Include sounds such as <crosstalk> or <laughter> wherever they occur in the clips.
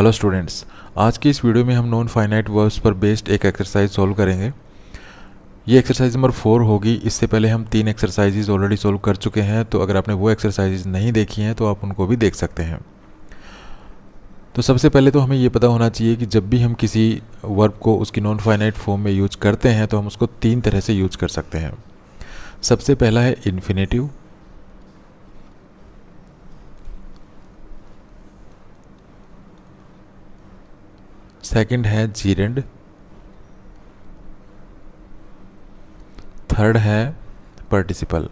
Hello students आज की इस वीडियो में हम नॉन फाइनाइट वर्ब्स पर बेस्ड एक एक्सरसाइज सॉल्व करेंगे ये एक्सरसाइज नंबर फोर होगी इससे पहले हम तीन एक्सरसाइजेज ऑलरेडी सॉल्व कर चुके हैं तो अगर आपने वो एक्सरसाइजेज नहीं देखी हैं तो आप उनको भी देख सकते हैं तो सबसे पहले तो हमें ये पता होना चाहिए कि जब भी हम किसी वर्ब को उसकी नॉन फाइनाइट फॉर्म में यूज करते हैं तो हम उसको तीन तरह से यूज कर सकते हैं सबसे पहला है इन्फिनेटिव सेकंड है जीरेंड थर्ड है पार्टिसिपल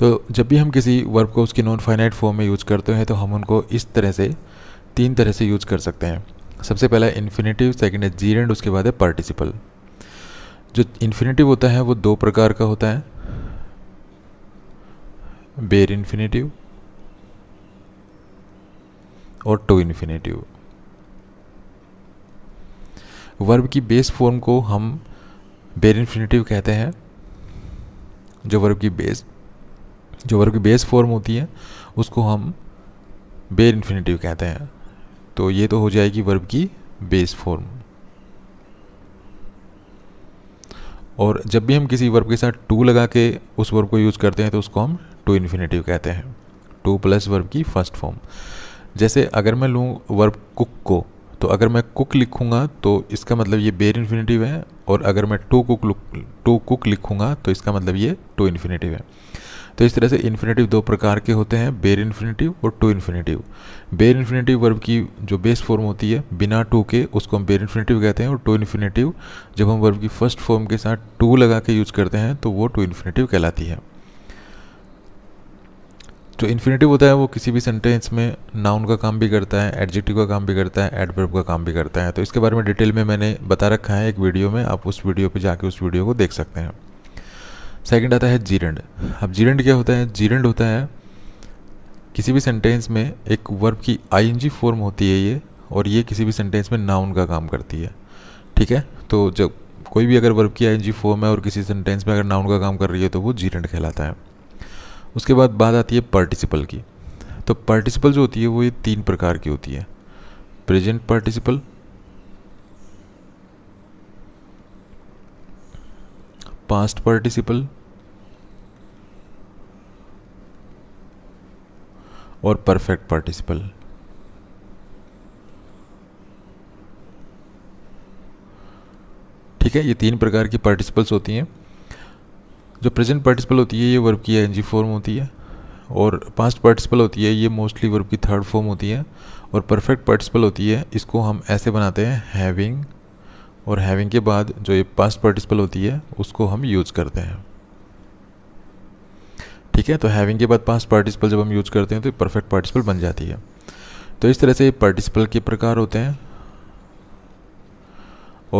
तो जब भी हम किसी वर्ब को उसकी नॉन फाइनाइट फॉर्म में यूज करते हैं तो हम उनको इस तरह से तीन तरह से यूज कर सकते हैं सबसे पहला इन्फिनेटिव सेकंड है जीरेंड उसके बाद है पार्टिसिपल जो इन्फिनेटिव होता है वो दो प्रकार का होता है बेर इन्फिनेटिव और टू इन्फिनेटिव वर्ब की बेस फॉर्म को हम बेर इन्फिनेटिव कहते हैं जो वर्ब की बेस जो वर्ब की बेस फॉर्म होती है उसको हम बेर इन्फिनेटिव कहते हैं तो ये तो हो जाएगी वर्ब की बेस फॉर्म और जब भी हम किसी वर्ब के साथ टू लगा के उस वर्ब को यूज़ करते हैं तो उसको हम टू इन्फिनेटिव कहते हैं टू प्लस वर्ब की फर्स्ट फॉर्म जैसे अगर मैं लूँ वर्ब कुक को तो अगर मैं कुक लिखूँगा तो इसका मतलब ये बेर इन्फिनेटिव है और अगर मैं टू कुक टू कुक लिखूँगा तो इसका मतलब ये टू इन्फिनेटिव है तो इस तरह से इन्फिनेटिव दो प्रकार के होते हैं बेर इन्फिनेटिव और to infinitive bare infinitive verb की जो बेस फॉर्म होती है बिना टू के उसको हम बेर इन्फिनेटिव कहते हैं और टू इन्फिनेटिव जब हम वर्ब की फर्स्ट फॉर्म के साथ टू लगा के यूज करते हैं तो वो टू इन्फिनेटिव कहलाती है जो इन्फिनेटिव होता है वो किसी भी सेंटेंस में नाउन का काम भी करता है एडजेक्टिव का काम भी करता है एडवर्ब का काम भी करता है तो इसके बारे में डिटेल में मैंने बता रखा है एक वीडियो में आप उस वीडियो पर जाके उस वीडियो को देख सकते हैं सेकेंड आता है जीरेंड अब जीरेंड क्या होता है जीरेंड होता है किसी भी सेंटेंस में एक वर्ब की आई फॉर्म होती है ये और ये किसी भी सेंटेंस में नाउन का काम करती है ठीक है तो जब कोई भी अगर वर्ब की आई फॉर्म है और किसी सेंटेंस में अगर नाउन का काम कर रही है तो वो जीरेंड कहलाता है उसके बाद बात आती है पार्टिसिपल की तो पार्टिसिपल जो होती है वो ये तीन प्रकार की होती है प्रेजेंट पार्टिसिपल पास्ट पार्टिसिपल और परफेक्ट पार्टिसिपल ठीक है ये तीन प्रकार की पार्टिसिपल्स होती हैं जो प्रेजेंट पार्टिसिपल होती है ये वर्ब की जी फॉर्म होती है और पास्ट पार्टिसिपल होती है ये मोस्टली वर्ब की थर्ड फॉर्म होती है और परफेक्ट पार्टिसिपल होती है इसको हम ऐसे बनाते हैं हैविंग और हैविंग के बाद जो ये पास्ट पार्टिसिपल होती है उसको हम यूज़ करते हैं ठीक है तो हैविंग के बाद पास्ट पार्टिसिपल जब हम यूज़ करते हैं तो परफेक्ट पार्टिसिपल बन जाती है तो इस तरह से पार्टिसिपल के प्रकार होते हैं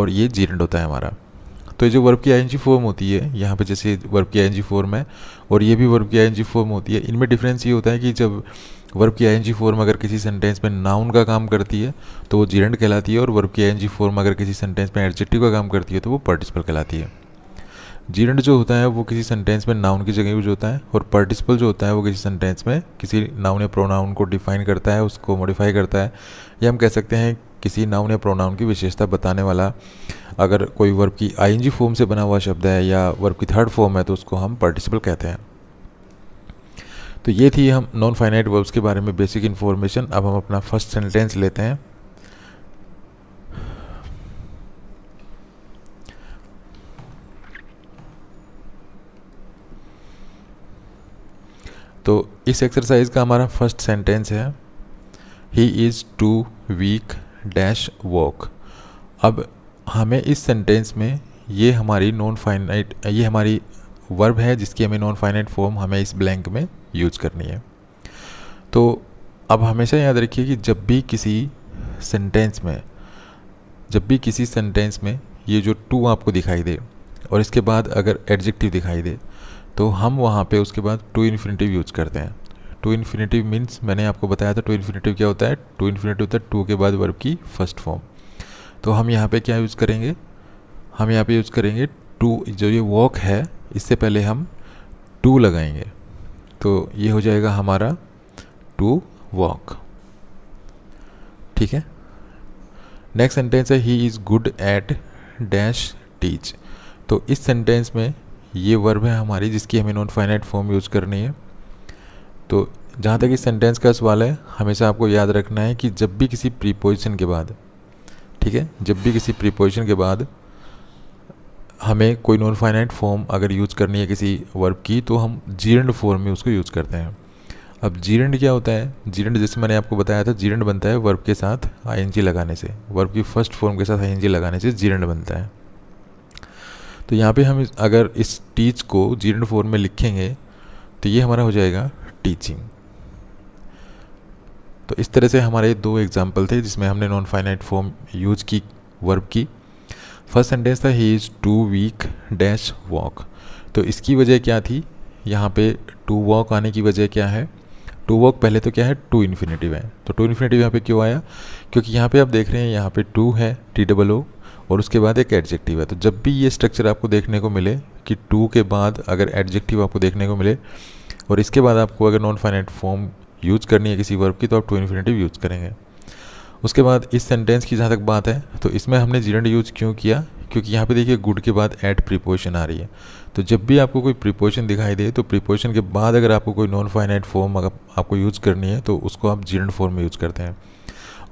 और ये जीरेंड होता है हमारा तो जो वर्ब की आई फॉर्म होती है यहाँ पे जैसे वर्ब की आई फॉर्म है और ये भी वर्ब की आई फॉर्म होती है इनमें डिफरेंस ये होता है कि जब वर्ब की आई फॉर्म अगर किसी सेंटेंस में नाउन का काम करती है तो वो जीरेंट कहलाती है और वर्ब की आई फॉर्म अगर किसी सेंटेंस में एडजेक्टिव का काम करती है तो वो पार्टिसिपल कहलाती है जीरेंट जो होता है वो किसी सेंटेंस में नाउन की जगह यूज होता है और पार्टिसिपल जो होता है वो किसी सेंटेंस में किसी नाउन या प्रोनाउन को डिफाइन करता है उसको मॉडिफाई करता है या हम कह सकते हैं किसी नाउन या प्रोनाउन की विशेषता बताने वाला अगर कोई वर्ब की आईएनजी फॉर्म से बना हुआ शब्द है या वर्ब की थर्ड फॉर्म है तो उसको हम पार्टिसिपल कहते हैं तो ये थी हम नॉन फाइनाइट वर्ब्स के बारे में बेसिक इन्फॉर्मेशन अब हम अपना फर्स्ट सेंटेंस लेते हैं तो इस एक्सरसाइज का हमारा फर्स्ट सेंटेंस है he is too weak dash walk अब हमें इस सेंटेंस में ये हमारी नॉन फाइनाइट ये हमारी वर्ब है जिसकी हमें नॉन फाइनाइट फॉर्म हमें इस ब्लैंक में यूज करनी है तो अब हमेशा याद रखिए कि जब भी किसी सेंटेंस में जब भी किसी सेंटेंस में ये जो टू आपको दिखाई दे और इसके बाद अगर एडजेक्टिव दिखाई दे तो हम वहाँ पे उसके बाद टू इन्फिनेटिव यूज़ करते हैं टू इन्फिनेटिव मीन्स मैंने आपको बताया था टू इन्फिनेटिव क्या होता है टू इन्फिनेटिव होता है टू के बाद वर्ब की फर्स्ट फॉर्म तो हम यहाँ पे क्या यूज़ करेंगे हम यहाँ पे यूज़ करेंगे टू जो ये वॉक है इससे पहले हम टू लगाएंगे तो ये हो जाएगा हमारा टू वॉक ठीक है नेक्स्ट सेंटेंस है he is good at dash teach तो इस सेंटेंस में ये वर्ब है हमारी जिसकी हमें नॉन फाइनाइट फॉर्म यूज़ करनी है तो जहाँ तक इस सेंटेंस का सवाल है हमेशा आपको याद रखना है कि जब भी किसी प्रीपोजिशन के बाद ठीक है जब भी किसी प्रीपोजिशन के बाद हमें कोई नॉन फाइनाइट फॉर्म अगर यूज़ करनी है किसी वर्ब की तो हम जीरेंड फॉर्म में उसको यूज़ करते हैं अब जीरेंड क्या होता है जीरेंड जैसे मैंने आपको बताया था जीरेंड बनता है वर्ब के साथ आईएनजी लगाने से वर्ब की फर्स्ट फॉर्म के साथ आईएनजी लगाने से जीरेंड बनता है तो यहाँ पे हम अगर इस टीच को जीरेंड फॉर्म में लिखेंगे तो ये हमारा हो जाएगा टीचिंग तो इस तरह से हमारे दो एग्जाम्पल थे जिसमें हमने नॉन फाइनाइट फॉर्म यूज की वर्ब की फर्स्ट सेंटेंस था he is too weak dash walk तो इसकी वजह क्या थी यहाँ पे टू वॉक आने की वजह क्या है टू वॉक पहले तो क्या है टू इन्फिनेटिव है तो टू इन्फिनेटिव यहाँ पे क्यों आया क्योंकि यहाँ पे आप देख रहे हैं यहाँ पे टू है टी डबल ओ और उसके बाद एक एडजेक्टिव है तो जब भी ये स्ट्रक्चर आपको देखने को मिले कि टू के बाद अगर एडजेक्टिव आपको देखने को मिले और इसके बाद आपको अगर नॉन फाइनाइट फॉर्म यूज़ करनी है किसी वर्ब की तो आप टू इन्फिनेटिव यूज़ करेंगे उसके बाद इस सेंटेंस की जहाँ तक बात है तो इसमें हमने जीरेंट यूज़ क्यों किया क्योंकि यहाँ पे देखिए गुड के बाद एट प्रीपोजिशन आ रही है तो जब भी आपको कोई प्रीपोजिशन दिखाई दे तो प्रीपोजिशन के बाद अगर आपको कोई नॉन फाइनाइट फॉर्म अगर आपको यूज़ करनी है तो उसको आप जीरेंट फॉर्म में यूज़ करते हैं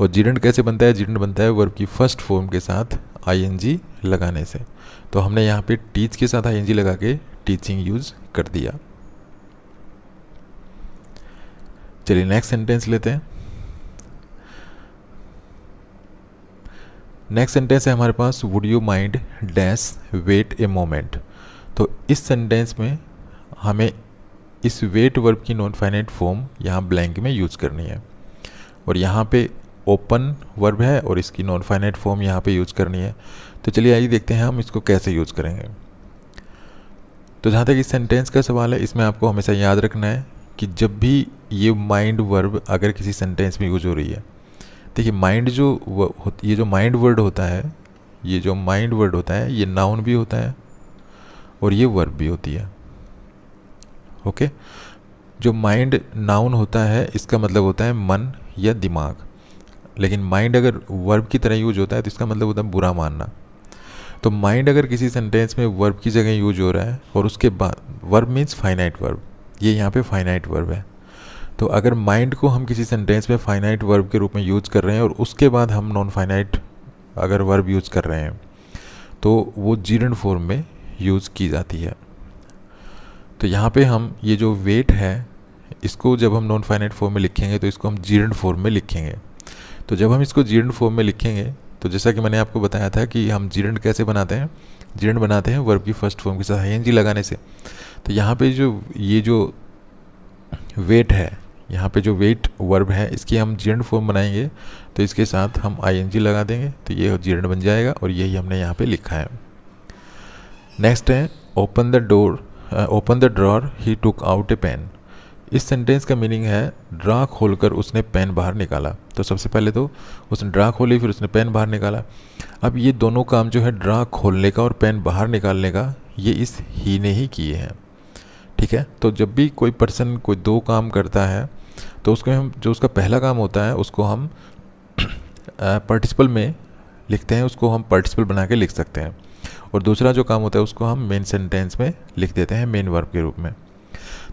और जीरेंट कैसे बनता है जीरेंट बनता है वर्ब की फर्स्ट फॉर्म के साथ आई लगाने से तो हमने यहाँ पर टीच के साथ आई लगा के टीचिंग यूज़ कर दिया चलिए नेक्स्ट सेंटेंस लेते हैं नेक्स्ट सेंटेंस है हमारे पास would you mind dash wait a moment तो इस सेंटेंस में हमें इस वेट वर्ब की नॉन फाइनेट फॉर्म यहाँ ब्लैंक में यूज़ करनी है और यहाँ पे ओपन वर्ब है और इसकी नॉन फाइनेट फॉर्म यहाँ पे यूज़ करनी है तो चलिए आइए देखते हैं हम इसको कैसे यूज़ करेंगे तो जहाँ तक इस सेंटेंस का सवाल है इसमें आपको हमेशा याद रखना है कि जब भी ये माइंड वर्ब अगर किसी सेंटेंस में यूज हो रही है देखिए माइंड जो ये जो माइंड वर्ड होता है ये जो माइंड वर्ड होता है ये नाउन भी होता है और ये वर्ब भी होती है ओके जो माइंड नाउन होता है इसका मतलब होता है मन या दिमाग लेकिन माइंड अगर वर्ब की तरह यूज होता है तो इसका मतलब होता है बुरा मानना तो माइंड अगर किसी सेंटेंस में वर्ब की जगह यूज हो रहा है और उसके बाद वर्ब मीन्स फाइनाइट वर्ब ये यहाँ पे फाइनाइट वर्ब है तो अगर माइंड को हम किसी सेंटेंस में फाइनाइट वर्ब के रूप में यूज़ कर रहे हैं और उसके बाद हम नॉन फाइनाइट अगर वर्ब यूज़ कर रहे हैं तो वो जीर्ण फॉर्म में यूज़ की जाती है तो यहाँ पे हम ये जो वेट है इसको जब हम नॉन फाइनाइट फॉर्म में लिखेंगे तो इसको हम जीर्ण फॉर्म में लिखेंगे तो जब हम इसको जीर्ण फॉर्म में लिखेंगे तो जैसा कि मैंने आपको बताया था कि हम जीर्ण कैसे बनाते हैं जीर्ण बनाते हैं वर्ब की फर्स्ट फॉर्म के साथ आई हाँ लगाने से तो यहाँ पे जो ये जो वेट है यहाँ पे जो वेट वर्ब है इसकी हम जीर्ण फॉर्म बनाएंगे तो इसके साथ हम आईएनजी लगा देंगे तो ये जीर्ण बन जाएगा और यही हमने यहाँ पे लिखा है नेक्स्ट है open the door open the drawer he took out a pen इस सेंटेंस का मीनिंग है ड्रा खोल कर उसने पेन बाहर निकाला तो सबसे पहले तो उसने ड्रा खोली फिर उसने पेन बाहर निकाला अब ये दोनों काम जो है ड्रा खोलने का और पेन बाहर निकालने का ये इस ही ने ही किए हैं ठीक है तो जब भी कोई पर्सन कोई दो काम करता है तो उसको हम जो उसका पहला काम होता है उसको हम पार्टिसिपल <clears throat> में लिखते हैं उसको हम पार्टिसिपल बना के लिख सकते हैं और दूसरा जो काम होता है उसको हम मेन सेंटेंस में लिख देते हैं मेन वर्ब के रूप में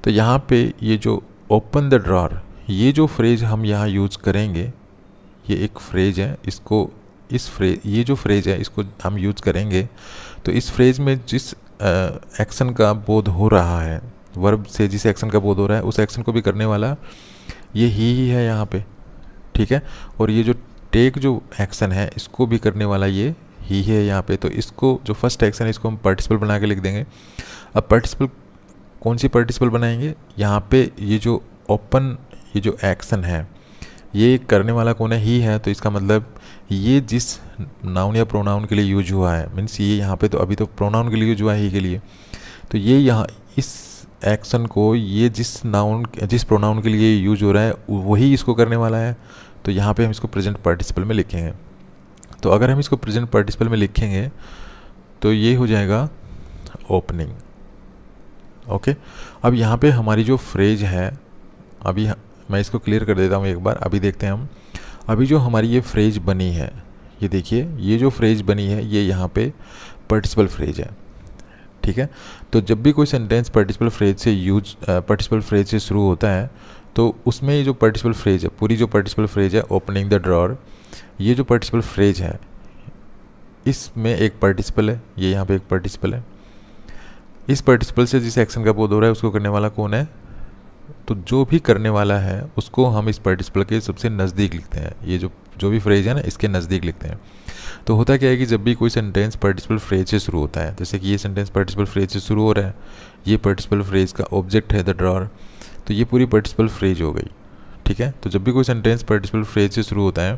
तो यहाँ पे ये जो ओपन द ड्रॉर ये जो फ्रेज हम यहाँ यूज़ करेंगे ये एक फ्रेज है इसको इस फ्रेज ये जो फ्रेज है इसको हम यूज़ करेंगे तो इस फ्रेज में जिस एक्शन का बोध हो रहा है वर्ब से जिस एक्शन का बोध हो रहा है उस एक्शन को भी करने वाला ये ही ही है यहाँ पे ठीक है और ये जो टेक जो एक्शन है इसको भी करने वाला ये ही है यहाँ पे तो इसको जो फर्स्ट एक्शन है इसको हम पार्टिसिपल बना के लिख देंगे अब पार्टिसिपल कौन सी पार्टिसिपल बनाएंगे यहाँ पे ये जो ओपन ये जो एक्शन है ये करने वाला कौन है ही है तो इसका मतलब ये जिस नाउन या प्रोनाउन के लिए यूज हुआ है मीन्स ये यहाँ पे तो अभी तो प्रोनाउन के लिए यूज हुआ है ही के लिए तो ये यहाँ इस एक्शन को ये जिस नाउन जिस प्रोनाउन के लिए यूज हो रहा है वही इसको करने वाला है तो यहाँ पे हम इसको प्रेजेंट पार्टिसिपल में लिखेंगे तो अगर हम इसको प्रेजेंट पार्टिसिपल में लिखेंगे तो ये हो जाएगा ओपनिंग ओके अब यहाँ पे हमारी जो फ्रेज है अभी मैं इसको क्लियर कर देता हूँ एक बार अभी देखते हैं हम अभी जो हमारी ये फ्रेज बनी है ये देखिए ये जो फ्रेज बनी है ये यहाँ पे पार्टिसिपल फ्रेज है ठीक है तो जब भी कोई सेंटेंस पार्टिसिपल फ्रेज से यूज पार्टिसिपल फ्रेज से शुरू होता है तो उसमें ये जो पार्टिसिपल फ्रेज है पूरी जो पार्टिसिपल फ्रेज है ओपनिंग द ड्रॉर ये जो पार्टिसिपल फ्रेज है इसमें एक पार्टिसिपल है ये यहाँ पे एक पार्टिसिपल है इस पार्टिसिपल से जिस एक्शन का बोध हो रहा है उसको करने वाला कौन है तो जो भी करने वाला है उसको हम इस पार्टिसिपल के सबसे नज़दीक लिखते हैं ये जो जो भी फ्रेज है ना इसके नज़दीक लिखते हैं तो होता क्या है कि जब भी कोई सेंटेंस पार्टिसिपल फ्रेज से शुरू होता है जैसे कि ये सेंटेंस पार्टिसिपल फ्रेज से शुरू हो रहा है ये पार्टिसिपल फ्रेज का ऑब्जेक्ट है द ड्रॉर तो ये पूरी पार्टिसिपल फ्रेज हो गई ठीक है तो जब भी कोई सेंटेंस पार्टिसिपल फ्रेज से शुरू होता है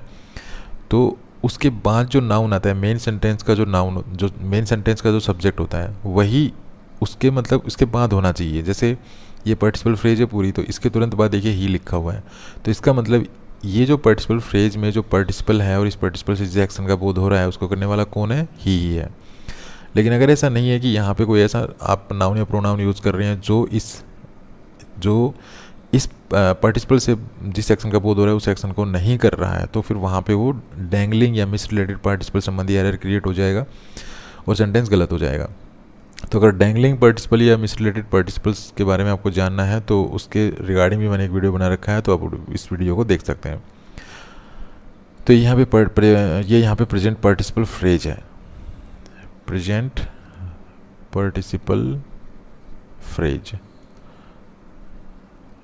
तो उसके बाद जो नाउन आता है मेन सेंटेंस का जो नाउन जो मेन सेंटेंस का जो सब्जेक्ट होता है वही उसके मतलब उसके बाद होना चाहिए जैसे ये पार्टिसिपल फ्रेज है पूरी तो इसके तुरंत बाद देखिए ही लिखा हुआ है तो इसका मतलब ये जो पार्टिसिपल फ्रेज में जो पार्टिसिपल है और इस पार्टिसिपल से जिस एक्शन का बोध हो रहा है उसको करने वाला कौन है ही ही है लेकिन अगर ऐसा नहीं है कि यहाँ पे कोई ऐसा आप नाउन या प्रोनाउन यूज़ कर रहे हैं जो इस जो इस पार्टिसिपल से जिस एक्शन का बोध हो रहा है उस एक्शन को नहीं कर रहा है तो फिर वहाँ पे वो डैंगलिंग या मिस रिलेटेड पार्टिसिपल संबंधी एरर क्रिएट हो जाएगा और सेंटेंस गलत हो जाएगा तो अगर डैंगलिंग पार्टिसिपल या मिस रिलेटेड पार्टिसिपल्स के बारे में आपको जानना है तो उसके रिगार्डिंग भी मैंने एक वीडियो बना रखा है तो आप इस वीडियो को देख सकते हैं तो यहाँ पे पर, ये यहाँ पे प्रेजेंट पार्टिसिपल फ्रेज है प्रेजेंट पार्टिसिपल फ्रेज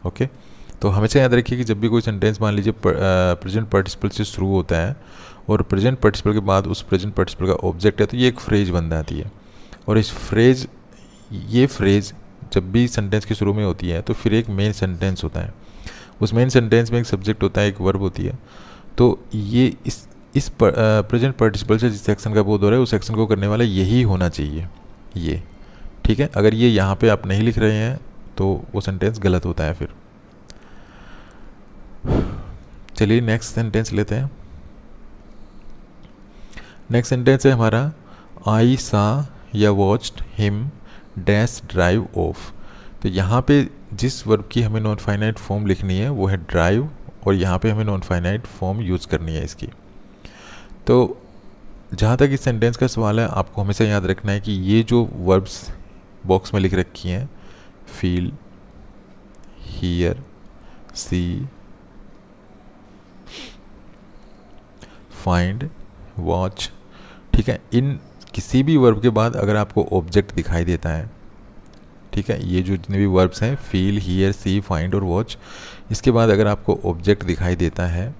ओके तो हमेशा याद रखिए कि जब भी कोई सेंटेंस मान लीजिए प्रेजेंट पार्टिसिपल से शुरू होता है और प्रेजेंट पार्टिसिपल के बाद उस प्रेजेंट पार्टिसिपल का ऑब्जेक्ट है तो ये एक फ्रेज बन जाती है और इस फ्रेज ये फ्रेज जब भी सेंटेंस के शुरू में होती है तो फिर एक मेन सेंटेंस होता है उस मेन सेंटेंस में एक सब्जेक्ट होता है एक वर्ब होती है तो ये इस इस प्रेजेंट पार्टिसिपल से जिस एक्शन का बोध हो रहा है उस एक्शन को करने वाला यही होना चाहिए ये ठीक है अगर ये यहाँ पे आप नहीं लिख रहे हैं तो वो सेंटेंस गलत होता है फिर चलिए नेक्स्ट सेंटेंस लेते हैं नेक्स्ट सेंटेंस है हमारा आई सा या watched him dash drive off तो यहाँ पे जिस वर्ब की हमें नॉन फाइनाइट फॉर्म लिखनी है वो है ड्राइव और यहाँ पे हमें नॉन फाइनाइट फॉर्म यूज़ करनी है इसकी तो जहाँ तक इस सेंटेंस का सवाल है आपको हमेशा याद रखना है कि ये जो वर्ब्स बॉक्स में लिख रखी हैं feel hear see find watch ठीक है इन किसी भी वर्ब के बाद अगर आपको ऑब्जेक्ट दिखाई देता है ठीक है ये जो जितने भी वर्ब्स हैं फील हीयर सी फाइंड और वॉच इसके बाद अगर आपको ऑब्जेक्ट दिखाई देता है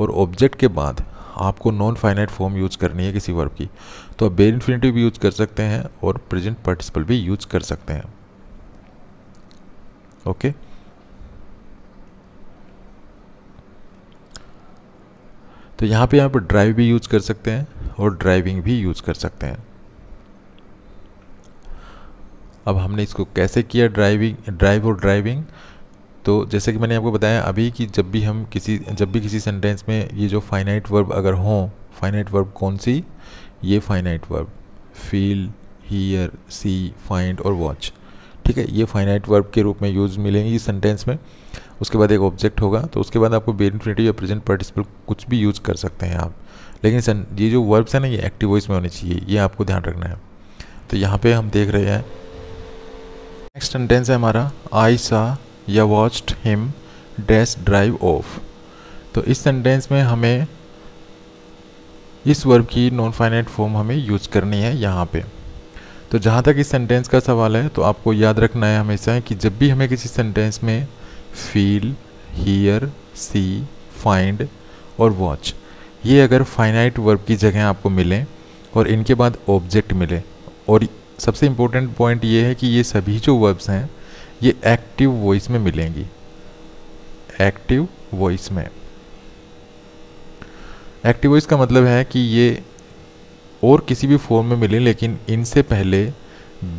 और ऑब्जेक्ट के बाद आपको नॉन फाइनाइट फॉर्म यूज करनी है किसी वर्ब की तो आप बेर इन्फिनेटिव भी यूज कर सकते हैं और प्रेजेंट पार्टिसिपल भी यूज कर सकते हैं ओके okay? तो यहाँ पे यहाँ पर ड्राइव भी यूज़ कर सकते हैं और ड्राइविंग भी यूज़ कर सकते हैं अब हमने इसको कैसे किया ड्राइविंग ड्राइव और ड्राइविंग तो जैसे कि मैंने आपको बताया अभी कि जब भी हम किसी जब भी किसी सेंटेंस में ये जो फाइनाइट वर्ब अगर हों फाइनाइट वर्ब कौन सी ये finite verb feel hear see find और वॉच ठीक है ये फाइनाइट वर्ब के रूप में यूज़ मिलेंगी सेंटेंस में उसके बाद एक ऑब्जेक्ट होगा तो उसके बाद आपको बी इन्फिनेटिव या प्रेजेंट पार्टिसिपल कुछ भी यूज़ कर सकते हैं आप लेकिन सर ये जो वर्ब्स है ना ये एक्टिव वॉइस में होनी चाहिए ये आपको ध्यान रखना है तो यहाँ पे हम देख रहे हैं नेक्स्ट सेंटेंस है हमारा आई सा या watched him dash drive off तो इस सेंटेंस में हमें इस वर्ब की नॉन फाइनाइट फॉर्म हमें यूज़ करनी है यहाँ पे तो जहाँ तक इस सेंटेंस का सवाल है तो आपको याद रखना है हमेशा कि जब भी हमें किसी सेंटेंस में फील हीयर सी फाइंड और वॉच ये अगर फाइनाइट वर्ब की जगह आपको मिलें और इनके बाद ऑब्जेक्ट मिले और सबसे इम्पोर्टेंट पॉइंट ये है कि ये सभी जो वर्ब्स हैं ये एक्टिव वॉइस में मिलेंगी एक्टिव वॉइस में एक्टिव वॉइस का मतलब है कि ये और किसी भी फॉर्म में मिले लेकिन इनसे पहले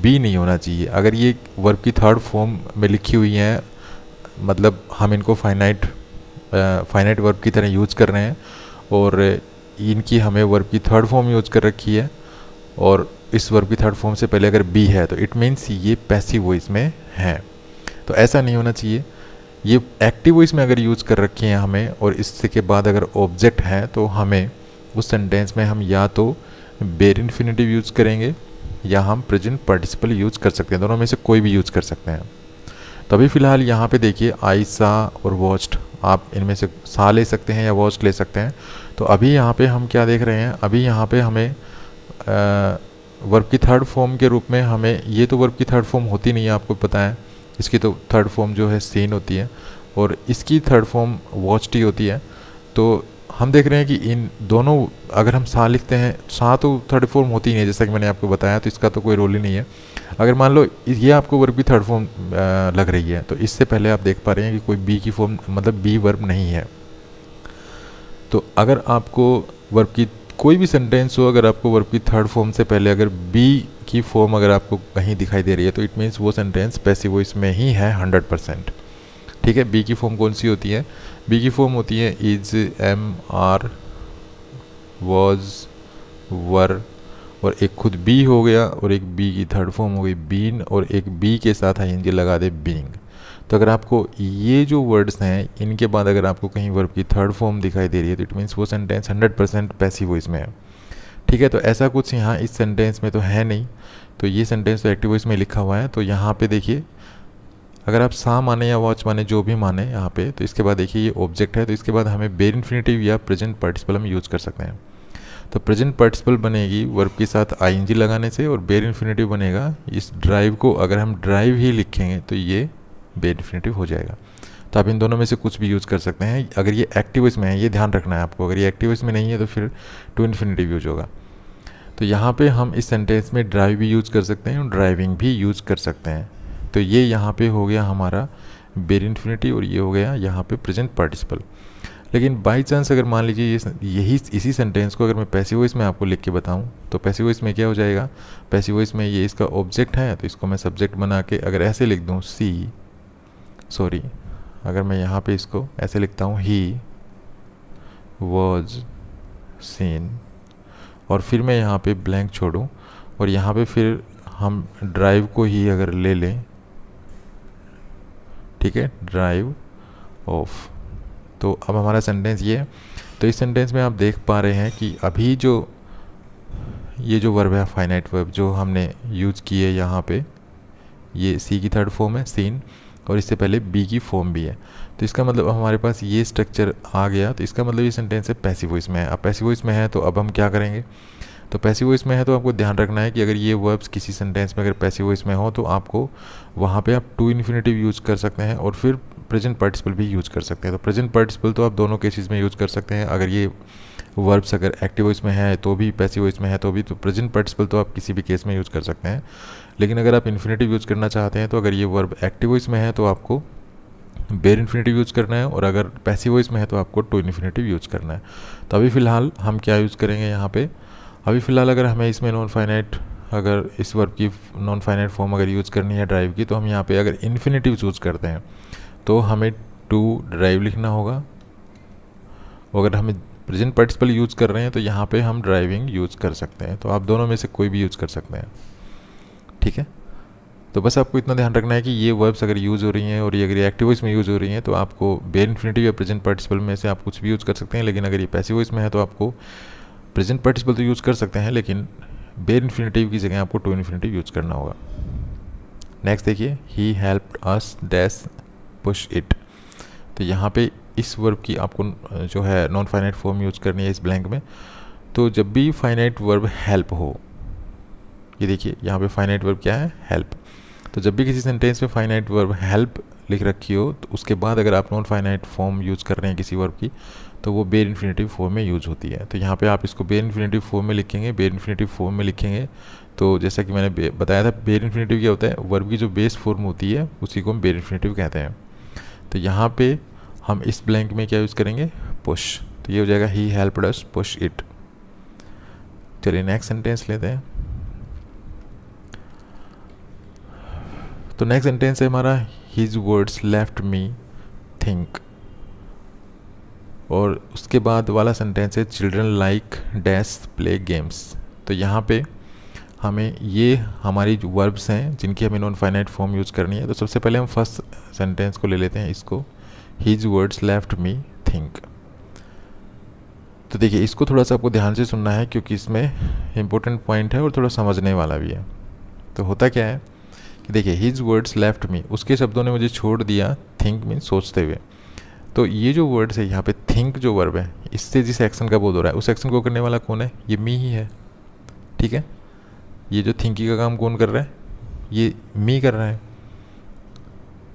बी नहीं होना चाहिए अगर ये वर्ब की थर्ड फॉर्म में लिखी हुई हैं मतलब हम इनको फाइनाइट फाइनाइट वर्ब की तरह यूज़ कर रहे हैं और इनकी हमें वर्ब की थर्ड फॉर्म यूज़ कर रखी है और इस वर्ब की थर्ड फॉर्म से पहले अगर बी है तो इट मीन्स ये पैसिव वॉइस में है तो ऐसा नहीं होना चाहिए ये एक्टिव वॉइस में अगर यूज़ कर रखे हैं हमें और इसके बाद अगर ऑब्जेक्ट है तो हमें उस सेंटेंस में हम या तो बेर इन्फिनेटिव यूज़ करेंगे या हम प्रेजेंट पार्टिसिपल यूज़ कर सकते हैं दोनों में से कोई भी यूज़ कर सकते हैं तभी फ़िलहाल यहाँ पे देखिए आइसा और वॉच्ड आप इनमें से सा ले सकते हैं या वॉच ले सकते हैं तो अभी यहाँ पे हम क्या देख रहे हैं अभी यहाँ पे हमें वर्ब की थर्ड फॉर्म के रूप में हमें ये तो वर्ब की थर्ड फॉर्म होती नहीं है आपको पता है इसकी तो थर्ड फॉर्म जो है सीन होती है और इसकी थर्ड फॉर्म वॉच्ड ही होती है तो हम देख रहे हैं कि इन दोनों अगर हम सा लिखते हैं सा तो थर्ड फॉर्म होती ही नहीं है जैसा कि मैंने आपको बताया तो इसका तो कोई रोल ही नहीं है अगर मान लो ये आपको वर्ब की थर्ड फॉर्म लग रही है तो इससे पहले आप देख पा रहे हैं कि कोई बी की फॉर्म मतलब बी वर्ब नहीं है तो अगर आपको वर्ब की कोई भी सेंटेंस हो अगर आपको वर्ब की थर्ड फॉर्म से पहले अगर बी की फॉर्म अगर आपको कहीं दिखाई दे रही है तो इट मीन्स वो सेंटेंस पैसिव वॉइस में ही है हंड्रेड ठीक है बी की फॉर्म कौन सी होती है बी की फॉर्म होती है is am are was were और एक खुद बी हो गया और एक बी की थर्ड फॉर्म हो गई बीन और एक बी के साथ आई इनके लगा दे बींग तो अगर आपको ये जो वर्ड्स हैं इनके बाद अगर आपको कहीं वर्ब की थर्ड फॉर्म दिखाई दे रही है तो इट मीन्स वो sentence hundred percent passive voice में है ठीक है तो ऐसा कुछ यहाँ इस सेंटेंस में तो है नहीं तो ये सेंटेंस तो एक्टिव वॉइस में लिखा हुआ है तो यहाँ पे देखिए अगर आप सा माने या वॉच माने जो भी माने यहाँ पे तो इसके बाद देखिए ये ऑब्जेक्ट है तो इसके बाद हमें बेर इन्फिनेटिव या प्रेजेंट पार्टिसिपल हम यूज़ कर सकते हैं तो प्रेजेंट पार्टिसिपल बनेगी वर्ब के साथ आई लगाने से और बेर इन्फिनेटिव बनेगा इस ड्राइव को अगर हम ड्राइव ही लिखेंगे तो ये बेर इन्फिनेटिव हो जाएगा तो आप इन दोनों में से कुछ भी यूज़ कर सकते हैं अगर ये एक्टिव इसमें है ये ध्यान रखना है आपको अगर ये एक्टिव इसमें नहीं है तो फिर टू इन्फिनेटिव यूज होगा तो यहाँ पे हम इस सेंटेंस में ड्राइव भी यूज़ कर सकते हैं और ड्राइविंग भी यूज़ कर सकते हैं तो ये यहाँ पे हो गया हमारा बेर इन्फिनेटिव और ये हो गया यहाँ पे प्रेजेंट पार्टिसिपल लेकिन बाई चांस अगर मान लीजिए ये यही इसी सेंटेंस को अगर मैं पैसे वॉइस में आपको लिख के बताऊँ तो पैसे वॉइस में क्या हो जाएगा पैसे वॉइस में ये इसका ऑब्जेक्ट है तो इसको मैं सब्जेक्ट बना के अगर ऐसे लिख दूँ सी सॉरी अगर मैं यहाँ पे इसको ऐसे लिखता हूँ ही वॉज सीन और फिर मैं यहाँ पे ब्लैंक छोड़ूँ और यहाँ पे फिर हम ड्राइव को ही अगर ले लें ठीक है ड्राइव ऑफ तो अब हमारा सेंटेंस ये है तो इस सेंटेंस में आप देख पा रहे हैं कि अभी जो ये जो वर्ब है फाइनाइट वर्ब जो हमने यूज की है यहाँ पे ये सी की थर्ड फॉर्म है सीन और इससे पहले बी की फॉर्म भी है तो इसका मतलब हमारे पास ये स्ट्रक्चर आ गया तो इसका मतलब ये सेंटेंस है पैसिव वॉइस में है अब पैसिव वॉइस में है तो अब हम क्या करेंगे तो पैसिव वॉइस में है तो आपको ध्यान रखना है कि अगर ये वर्ब्स किसी सेंटेंस में अगर पैसिव वॉइस में हो तो आपको वहाँ पे आप टू इन्फिनेटिव यूज़ कर सकते हैं और फिर प्रेजेंट पार्टिसिपल भी यूज़ कर सकते हैं तो प्रेजेंट पार्टिसिपल तो आप दोनों केसेस में यूज़ कर सकते हैं अगर ये वर्ब्स अगर एक्टिव वॉइस में है तो भी पैसिव वॉइस में है तो भी तो प्रेजेंट पार्टिसिपल तो आप किसी भी केस में यूज़ कर सकते हैं लेकिन अगर आप इन्फिनेटिव यूज़ करना चाहते हैं तो अगर ये वर्ब एक्टिव वॉइस में है तो आपको बेर इन्फिनेटिव यूज़ करना है और अगर पैसिव वॉइस में है तो आपको टू इन्फिनेटिव यूज़ करना है तो अभी फ़िलहाल हम क्या यूज़ करेंगे यहाँ पे अभी फ़िलहाल अगर हमें इसमें नॉन फाइनाइट अगर इस वर्ब की नॉन फाइनाइट फॉर्म अगर यूज़ करनी है ड्राइव की तो हम यहाँ पे अगर इन्फिनेटिव यूज़ करते हैं तो हमें टू ड्राइव लिखना होगा अगर हमें प्रेजेंट पार्टिसिपल यूज़ कर रहे हैं तो यहाँ पे हम ड्राइविंग यूज़ कर सकते हैं तो आप दोनों में से कोई भी यूज़ कर सकते हैं ठीक है तो बस आपको इतना ध्यान रखना है कि ये वर्ब्स अगर यूज़ हो रही हैं और ये अगर एक्टिव वॉइस में यूज़ हो रही हैं तो आपको बे इन्फिनेटिव या प्रेजेंट पार्टिसिपल में से आप कुछ भी यूज़ कर सकते हैं लेकिन अगर ये पैसिव वॉइस में है तो आपको प्रेजेंट पार्टिसिपल तो यूज़ कर सकते हैं लेकिन बे इन्फिनेटिव की जगह आपको टू इन्फिनेटिव यूज़ करना होगा नेक्स्ट देखिए he help us dash push it तो यहाँ पे इस वर्ब की आपको जो है नॉन फाइनाइट फॉर्म यूज़ करनी है इस ब्लैंक में तो जब भी फाइनाइट वर्ब हेल्प हो ये देखिए यहाँ पे फाइनाइट वर्ब क्या है हेल्प तो जब भी किसी सेंटेंस में फाइनाइट वर्ब हेल्प लिख रखी हो तो उसके बाद अगर आप नॉन फाइनाइट फॉर्म यूज़ कर रहे हैं किसी वर्ब की तो वो बेर इन्फिनेटिव फॉर्म में यूज होती है तो यहाँ पे आप इसको बेर इन्फिनेटिव फॉर्म में लिखेंगे बेर इन्फिनेटिव फॉर्म में लिखेंगे तो जैसा कि मैंने बताया था बेर इन्फिनेटिव क्या होता है वर्ब की जो बेस फॉर्म होती है उसी को हम बेर इन्फिनेटिव कहते हैं तो यहाँ पे हम इस ब्लैंक में क्या यूज़ करेंगे पुश तो ये हो जाएगा he help dash push it चलिए नेक्स्ट सेंटेंस लेते हैं तो नेक्स्ट सेंटेंस है हमारा his words left me think और उसके बाद वाला सेंटेंस है children like dash play games तो यहाँ पे हमें ये हमारी जो वर्ब्स हैं जिनकी हमें नॉन फाइनाइट फॉर्म यूज़ करनी है तो सबसे पहले हम फर्स्ट सेंटेंस को ले लेते हैं इसको his words left me think तो देखिए इसको थोड़ा सा आपको ध्यान से सुनना है क्योंकि इसमें इम्पोर्टेंट पॉइंट है और थोड़ा समझने वाला भी है तो होता क्या है कि देखिए हिज वर्ड्स लेफ्ट मी उसके शब्दों ने मुझे छोड़ दिया थिंक मीन सोचते हुए तो ये जो वर्ड्स है यहाँ पे थिंक जो वर्ब है इससे जिस एक्शन का बोध हो रहा है उस एक्शन को करने वाला कौन है ये मी ही है ठीक है ये जो थिंकिंग का काम कौन कर रहा है ये मी कर रहा है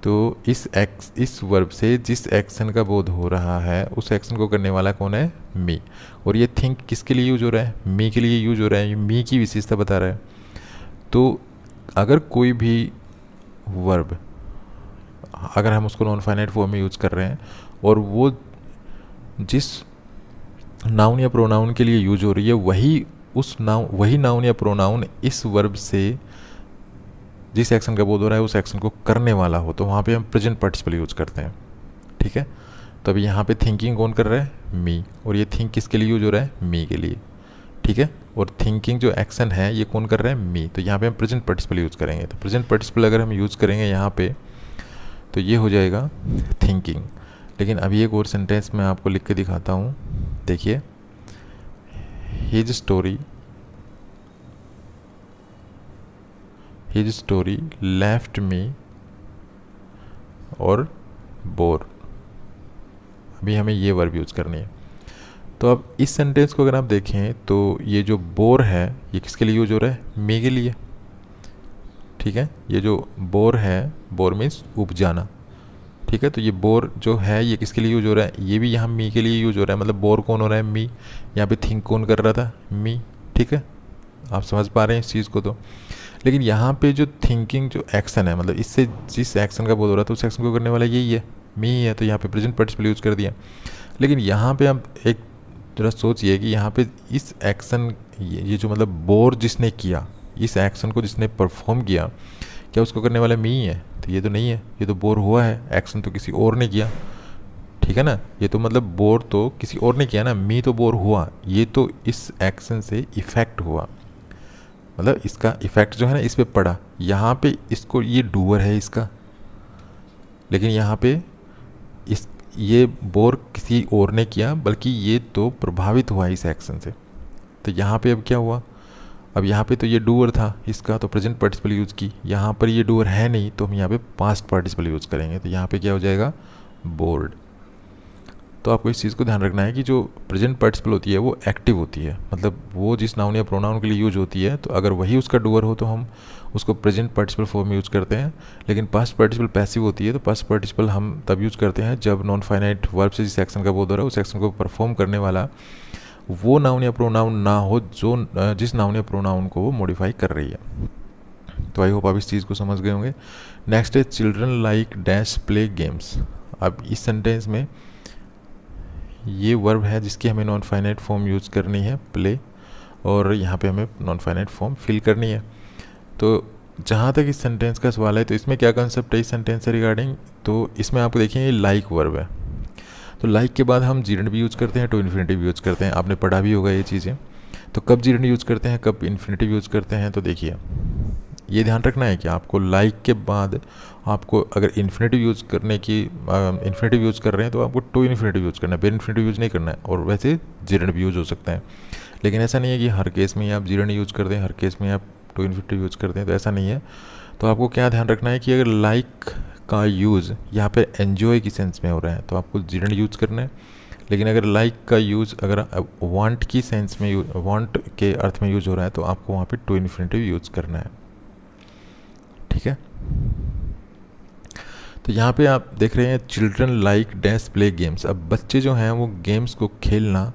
तो इस एक्स इस वर्ब से जिस एक्शन का बोध हो रहा है उस एक्शन को करने वाला कौन है मी और ये थिंक किसके लिए यूज हो रहा है मी के लिए यूज हो रहा है ये मी की विशेषता बता रहा है तो अगर कोई भी वर्ब अगर हम उसको नॉन फाइनाइट फॉर्म में यूज कर रहे हैं और वो जिस नाउन या प्रोनाउन के लिए यूज हो रही है वही उस नाउन वही नाउन या प्रोनाउन इस वर्ब से जिस एक्शन का बोध हो रहा है उस एक्शन को करने वाला हो तो वहाँ पे हम प्रेजेंट पार्टिसिपल यूज़ करते हैं ठीक है तो अभी यहाँ पे थिंकिंग कौन कर रहा है मी और ये थिंक किसके लिए यूज हो रहा है मी के लिए ठीक है और थिंकिंग जो एक्शन है ये कौन कर रहा है मी तो यहाँ पे हम प्रेजेंट पार्टिसिपल यूज़ करेंगे तो प्रेजेंट पार्टिसिपल अगर हम यूज़ करेंगे यहाँ पे तो ये हो जाएगा थिंकिंग लेकिन अभी एक और सेंटेंस मैं आपको लिख के दिखाता हूँ देखिए his story his story left me और बोर अभी हमें ये वर्ब यूज़ करनी है तो अब इस सेंटेंस को अगर आप देखें तो ये जो बोर है ये किसके लिए यूज हो रहा है मे के लिए ठीक है ये जो बोर है बोर मीन्स उपजाना ठीक है तो ये बोर जो है ये किसके लिए यूज हो रहा है ये भी यहाँ मी के लिए यूज हो रहा है मतलब बोर कौन हो रहा है मी यहाँ पे थिंक कौन कर रहा था मी ठीक है आप समझ पा रहे हैं इस चीज़ को तो लेकिन यहाँ पे जो थिंकिंग जो एक्शन है मतलब इससे जिस एक्शन का बोल हो रहा था तो उस एक्शन को करने वाला यही है मी है तो यहाँ पर प्रेजेंट पर्टिस यूज़ कर दिया लेकिन यहाँ पर आप एक जरा सोचिए कि यहाँ पर इस एक्शन ये जो मतलब बोर जिसने किया इस एक्शन को जिसने परफॉर्म किया क्या उसको करने वाला मी है तो ये तो नहीं है ये तो बोर हुआ है एक्शन तो किसी और ने किया ठीक है ना ये तो मतलब बोर तो किसी और ने किया ना मी तो बोर हुआ ये तो इस एक्शन से इफ़ेक्ट हुआ मतलब इसका इफ़ेक्ट जो है ना इस पर पड़ा यहाँ पे इसको ये डूअर है इसका लेकिन यहाँ पे इस ये बोर किसी और ने किया बल्कि ये तो प्रभावित हुआ इस एक्शन से तो यहाँ पे अब क्या हुआ अब यहाँ पे तो ये डूअर था इसका तो प्रेजेंट पार्टिसिपल यूज़ की यहाँ पर ये डूअर है नहीं तो हम यहाँ पे पास्ट पार्टिसिपल यूज़ करेंगे तो यहाँ पे क्या हो जाएगा बोर्ड तो आपको इस चीज़ को ध्यान रखना है कि जो प्रेजेंट पार्टिसिपल होती है वो एक्टिव होती है मतलब वो जिस नाउन या प्रोनाउन के लिए यूज होती है तो अगर वही उसका डूअर हो तो हम उसको प्रेजेंट पार्टिसिपल फॉर्म में यूज़ करते हैं लेकिन पास्ट पार्टिसिपल पैसिव होती है तो पास्ट पार्टिसिपल हम तब यूज़ करते हैं जब नॉन फाइनाइट वर्ब से जिस एक्शन का बोध हो रहा है उस एक्शन को परफॉर्म करने वाला वो नाउन या प्रोनाउन ना हो जो जिस नाउन या प्रोनाउन को वो मॉडिफाई कर रही है तो आई होप आप इस चीज़ को समझ गए होंगे नेक्स्ट है children like dash play games अब इस सेंटेंस में ये वर्ब है जिसकी हमें नॉन फाइनाइट फॉर्म यूज़ करनी है प्ले और यहाँ पे हमें नॉन फाइनाइट फॉर्म फिल करनी है तो जहाँ तक इस सेंटेंस का सवाल है तो इसमें क्या कॉन्सेप्ट है इस सेंटेंस से रिगार्डिंग तो इसमें आप देखेंगे ये लाइक वर्ब है तो लाइक के बाद हम जीरण भी यूज़ करते हैं टू इन्फिनेटिव यूज़ करते हैं आपने पढ़ा भी होगा ये चीज़ें तो कब जीरण यूज़ करते हैं कब इन्फिनेटिव यूज़ करते हैं तो देखिए ये ध्यान रखना है कि आपको लाइक के बाद आपको अगर इन्फिनेटिव यूज़ करने की इन्फिनेटिव यूज़ कर रहे हैं तो आपको टू इन्फिनेटिव यूज़ करना है बे इन्फिनेटिव यूज़ नहीं करना है और वैसे जीरण भी यूज़ हो सकता है लेकिन ऐसा नहीं है कि हर केस में आप जीरण यूज़ कर दें हर केस में आप टू इन्फिनेटिव यूज़ करते हैं तो ऐसा नहीं है तो आपको क्या ध्यान रखना है कि अगर लाइक का यूज़ यहाँ पे एन्जॉय की सेंस में हो रहा है तो आपको जीर्ण यूज़ करना है लेकिन अगर लाइक का यूज़ अगर वांट की सेंस में वांट के अर्थ में यूज़ हो रहा है तो आपको वहाँ पे टू इन्फिनेटिव यूज़ करना है ठीक है तो यहाँ पे आप देख रहे हैं children like dash play games अब बच्चे जो हैं वो गेम्स को खेलना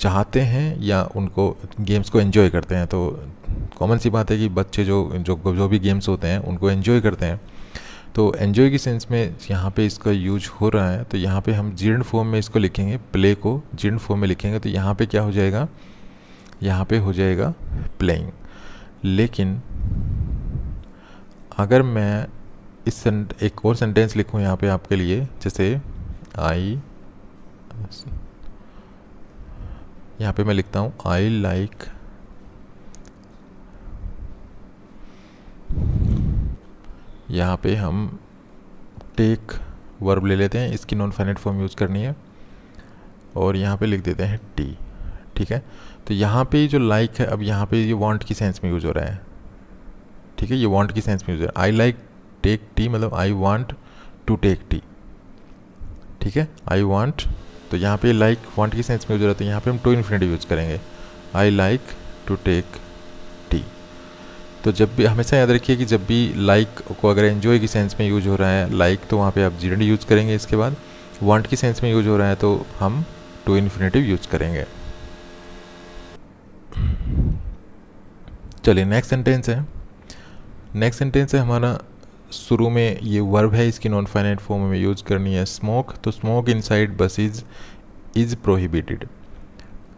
चाहते हैं या उनको गेम्स को एंजॉय करते हैं तो कॉमन सी बात है कि बच्चे जो जो जो भी गेम्स होते हैं उनको एंजॉय करते हैं तो एन्जॉय की सेंस में यहाँ पे इसका यूज हो रहा है तो यहाँ पे हम जीर्ण फॉर्म में इसको लिखेंगे प्ले को जीर्ण फॉर्म में लिखेंगे तो यहाँ पे क्या हो जाएगा यहाँ पे हो जाएगा प्लेइंग लेकिन अगर मैं इस एक और सेंटेंस लिखूँ यहाँ पे आपके लिए जैसे आई यहाँ पे मैं लिखता हूँ आई लाइक यहाँ पे हम टेक वर्ब ले लेते हैं इसकी नॉन फाइनेट फॉर्म यूज़ करनी है और यहाँ पे लिख देते हैं टी ठीक है तो यहाँ पे जो लाइक like है अब यहाँ पे ये वांट की सेंस में यूज़ हो रहा है ठीक है ये वांट की सेंस में यूज़ हो रहा है आई लाइक टेक टी मतलब I want to take tea ठीक है आई वांट तो यहाँ पे लाइक like, वांट की सेंस में यूज़ हो रहा है तो यहाँ पे हम टू इन्फिनेटिव यूज़ करेंगे आई लाइक टू टेक तो जब भी हमेशा याद रखिए कि जब भी लाइक like को अगर एन्जॉय की सेंस में यूज हो रहा है लाइक like तो वहाँ पे आप जीडेंट यूज़ करेंगे इसके बाद वांट की सेंस में यूज हो रहा है तो हम टू इन्फिनेटिव यूज करेंगे चलिए नेक्स्ट सेंटेंस है नेक्स्ट सेंटेंस है हमारा शुरू में ये वर्ब है इसकी नॉन फाइनाइट फॉर्म में यूज़ करनी है स्मोक तो smoke inside buses is prohibited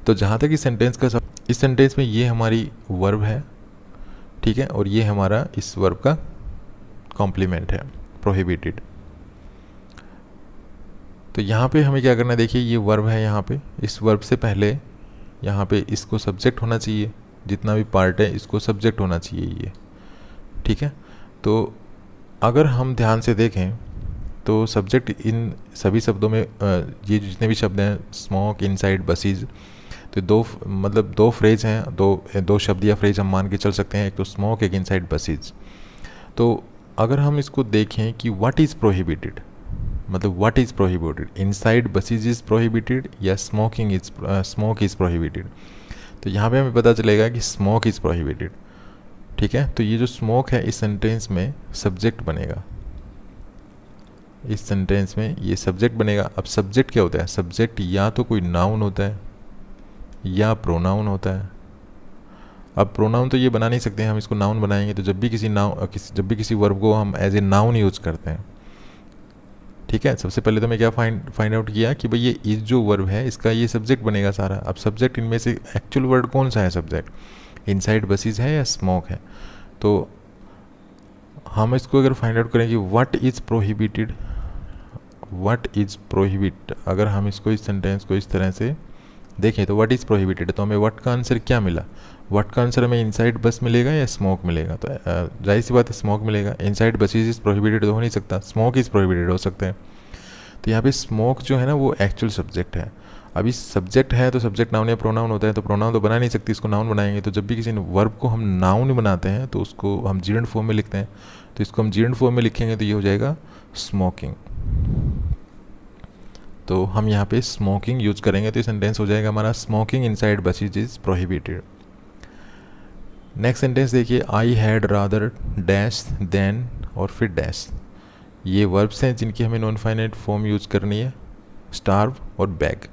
तो जहाँ तक इस सेंटेंस का सब इस सेंटेंस में ये हमारी वर्ब है ठीक है और ये हमारा इस वर्ब का कॉम्प्लीमेंट है प्रोहिबिटेड तो यहाँ पे हमें क्या करना है देखिए ये वर्ब है यहाँ पे इस वर्ब से पहले यहाँ पे इसको सब्जेक्ट होना चाहिए जितना भी पार्ट है इसको सब्जेक्ट होना चाहिए ये ठीक है तो अगर हम ध्यान से देखें तो सब्जेक्ट इन सभी शब्दों में ये जितने भी शब्द हैं स्मोक इनसाइड बसीज़ तो दो मतलब दो फ्रेज हैं दो दो शब्द या फ्रेज हम मान के चल सकते हैं एक तो स्मोक एक इन साइड बसेज तो अगर हम इसको देखें कि वाट इज़ प्रोहिबिटेड मतलब what is prohibited inside buses is prohibited या smoking is smoke is prohibited तो यहाँ पे हमें पता चलेगा कि स्मोक इज़ प्रोहिबिटेड ठीक है तो ये जो स्मोक है इस सेंटेंस में सब्जेक्ट बनेगा इस सेंटेंस में ये सब्जेक्ट बनेगा अब सब्जेक्ट क्या होता है सब्जेक्ट या तो कोई नाउन होता है या प्रोनाउन होता है अब प्रोनाउन तो ये बना नहीं सकते हम इसको नाउन बनाएंगे तो जब भी किसी नाउ किसी जब भी किसी वर्ब को हम एज ए नाउन यूज़ करते हैं ठीक है सबसे पहले तो मैं क्या फाइंड फाइंड आउट किया कि भाई ये इज जो वर्ब है इसका ये सब्जेक्ट बनेगा सारा अब सब्जेक्ट इनमें से एक्चुअल वर्ड कौन सा है सब्जेक्ट इनसाइड बसेस है या स्मोक है तो हम इसको अगर फाइंड आउट करें कि what is prohibited what is prohibit अगर हम इसको इस सेंटेंस को इस तरह से देखें तो व्हाट इज़ प्रोहिबिटेड तो हमें व्हाट का आंसर क्या मिला व्हाट का आंसर हमें इनसाइड बस मिलेगा या स्मोक मिलेगा तो जाहिर सी बात है स्मोक मिलेगा इनसाइड बसेज इज़ प्रोहिबिटेड हो नहीं सकता स्मोक इज़ प्रोहिबिटेड हो सकते हैं तो यहाँ पे स्मोक जो है ना वो एक्चुअल सब्जेक्ट है अभी सब्जेक्ट है तो सब्जेक्ट नाउन या प्रोनाउन होता है तो प्रोनाउन तो बना नहीं सकती इसको नाउन बनाएंगे तो जब भी किसी वर्ब को हम नाउन बनाते हैं तो उसको हम जीरण फॉर्म में लिखते हैं तो इसको हम जीरण फॉर्म में लिखेंगे तो ये हो जाएगा स्मोकिंग तो हम यहाँ पे स्मोकिंग यूज करेंगे तो सेंटेंस हो जाएगा हमारा smoking inside buses is prohibited next sentence देखिए I had rather dash than और फिर डैश ये वर्ब्स हैं जिनकी हमें नॉन फाइनाइट फॉर्म यूज़ करनी है स्टार्व और बैग